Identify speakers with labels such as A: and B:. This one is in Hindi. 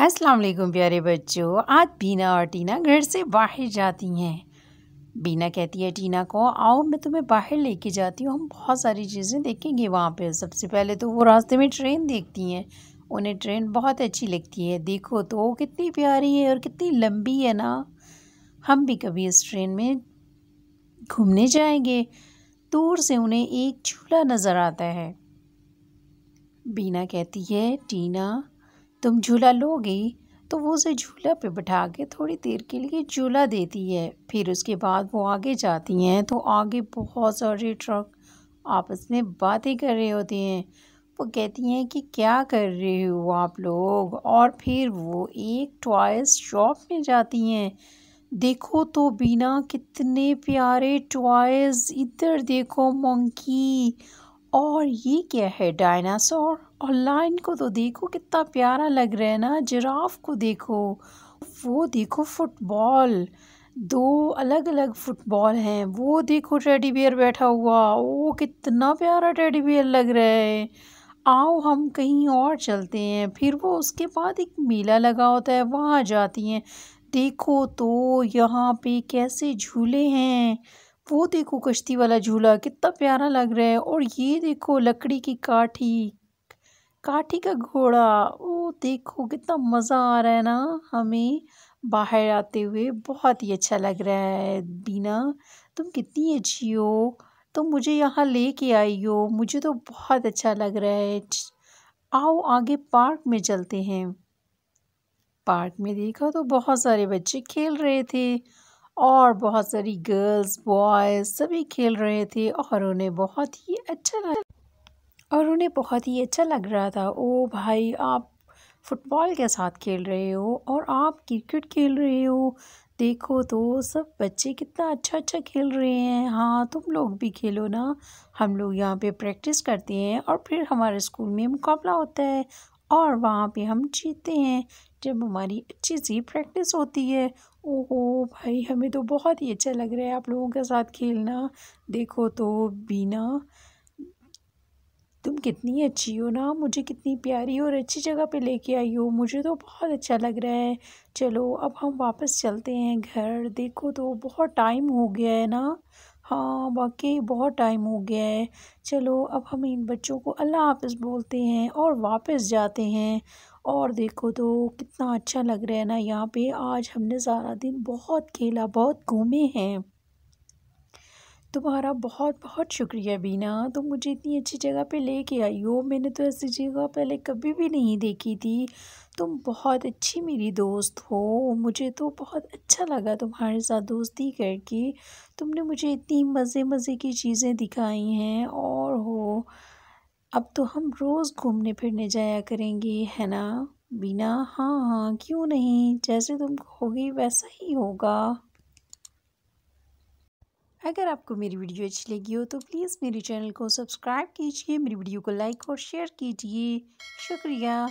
A: अस्सलाम वालेकुम प्यारे बच्चों आज बीना और टीना घर से बाहर जाती हैं बीना कहती है टीना को आओ मैं तुम्हें बाहर लेके जाती हूँ हम बहुत सारी चीज़ें देखेंगे वहाँ पे सबसे पहले तो वो रास्ते में ट्रेन देखती हैं उन्हें ट्रेन बहुत अच्छी लगती है देखो तो वो कितनी प्यारी है और कितनी लंबी है ना हम भी कभी इस ट्रेन में घूमने जाएंगे दूर से उन्हें एक झूला नज़र आता है बीना कहती है टीना तुम झूला लोगी तो वो उसे झूला पे बैठा के थोड़ी देर के लिए झूला देती है फिर उसके बाद वो आगे जाती हैं तो आगे बहुत सारे ट्रक आपस में बातें कर रहे होते हैं वो कहती हैं कि क्या कर रहे हो आप लोग और फिर वो एक टॉयस शॉप में जाती हैं देखो तो बिना कितने प्यारे टॉयज़ इधर देखो मंकी और ये क्या है डायनासोर और लाइन को तो देखो कितना प्यारा लग रहा है ना जिराफ को देखो वो देखो फुटबॉल दो अलग अलग फुटबॉल हैं वो देखो टेडी बियर बैठा हुआ ओ कितना प्यारा टेडी बियर लग रहा है आओ हम कहीं और चलते हैं फिर वो उसके बाद एक मेला लगा होता है वहाँ जाती हैं देखो तो यहाँ पे कैसे झूले हैं वो देखो कश्ती वाला झूला कितना प्यारा लग रहा है और ये देखो लकड़ी की काठी काठी का घोड़ा वो देखो कितना मज़ा आ रहा है ना हमें बाहर आते हुए बहुत ही अच्छा लग रहा है बीना तुम कितनी अच्छी हो तुम तो मुझे यहाँ ले के आई हो मुझे तो बहुत अच्छा लग रहा है आओ आगे पार्क में चलते हैं पार्क में देखा तो बहुत सारे बच्चे खेल रहे थे और बहुत सारी गर्ल्स बॉयज़ सभी खेल रहे थे और उन्हें बहुत ही अच्छा लग और उन्हें बहुत ही अच्छा लग रहा था ओ भाई आप फुटबॉल के साथ खेल रहे हो और आप क्रिकेट खेल रहे हो देखो तो सब बच्चे कितना अच्छा अच्छा खेल रहे हैं हाँ तुम लोग भी खेलो ना हम लोग यहाँ पे प्रैक्टिस करते हैं और फिर हमारे स्कूल में मुकाबला होता है और वहाँ पे हम जीतते हैं जब हमारी अच्छी सी प्रैक्टिस होती है ओहो भाई हमें तो बहुत ही अच्छा लग रहा है आप लोगों के साथ खेलना देखो तो बीना तुम कितनी अच्छी हो ना मुझे कितनी प्यारी और अच्छी जगह पे लेके आई हो मुझे तो बहुत अच्छा लग रहा है चलो अब हम वापस चलते हैं घर देखो तो बहुत टाइम हो गया है ना हाँ वाकई बहुत टाइम हो गया है चलो अब हम इन बच्चों को अल्लाह हाफ़ बोलते हैं और वापस जाते हैं और देखो तो कितना अच्छा लग रहा है ना यहाँ पे आज हमने सारा दिन बहुत खेला बहुत घूमे हैं तुम्हारा बहुत बहुत शुक्रिया बीना तुम तो मुझे इतनी अच्छी जगह पे लेके आई हो मैंने तो ऐसी जगह पहले कभी भी नहीं देखी थी तुम बहुत अच्छी मेरी दोस्त हो मुझे तो बहुत अच्छा लगा तुम्हारे साथ दोस्ती करके तुमने मुझे इतनी मज़े मज़े की चीज़ें दिखाई हैं और हो अब तो हम रोज़ घूमने फिरने जाया करेंगे है ना बिना हाँ हाँ क्यों नहीं जैसे तुम कहोगे वैसा ही होगा अगर आपको मेरी वीडियो अच्छी लगी हो तो प्लीज़ मेरे चैनल को सब्सक्राइब कीजिए मेरी वीडियो को लाइक और शेयर कीजिए शुक्रिया